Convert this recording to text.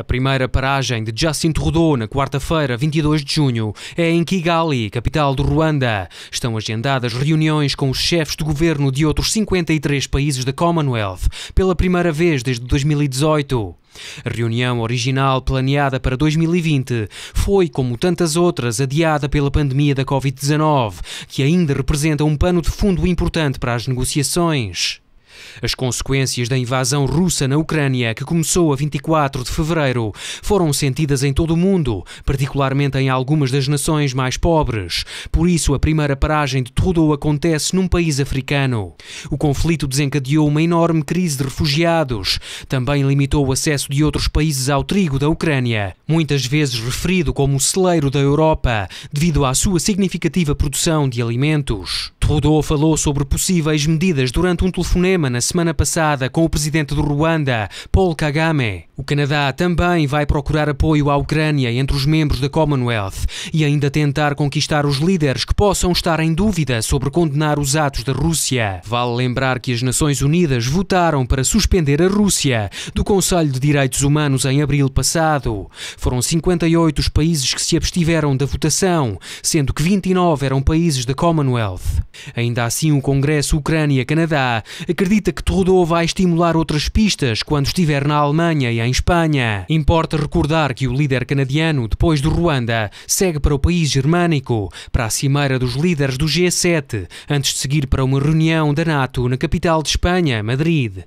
A primeira paragem de Jacinto Rodô na quarta-feira, 22 de junho, é em Kigali, capital do Ruanda. Estão agendadas reuniões com os chefes de governo de outros 53 países da Commonwealth, pela primeira vez desde 2018. A reunião original planeada para 2020 foi, como tantas outras, adiada pela pandemia da Covid-19, que ainda representa um pano de fundo importante para as negociações. As consequências da invasão russa na Ucrânia, que começou a 24 de fevereiro, foram sentidas em todo o mundo, particularmente em algumas das nações mais pobres. Por isso, a primeira paragem de tudo acontece num país africano. O conflito desencadeou uma enorme crise de refugiados, também limitou o acesso de outros países ao trigo da Ucrânia, muitas vezes referido como o celeiro da Europa, devido à sua significativa produção de alimentos. Trudeau falou sobre possíveis medidas durante um telefonema na semana passada com o presidente do Ruanda, Paul Kagame. O Canadá também vai procurar apoio à Ucrânia entre os membros da Commonwealth e ainda tentar conquistar os líderes que possam estar em dúvida sobre condenar os atos da Rússia. Vale lembrar que as Nações Unidas votaram para suspender a Rússia do Conselho de Direitos Humanos em abril passado. Foram 58 os países que se abstiveram da votação, sendo que 29 eram países da Commonwealth. Ainda assim, o Congresso Ucrânia-Canadá acredita que Trudeau vai estimular outras pistas quando estiver na Alemanha e em Espanha. Importa recordar que o líder canadiano, depois do Ruanda, segue para o país germânico, para a cimeira dos líderes do G7, antes de seguir para uma reunião da NATO na capital de Espanha, Madrid.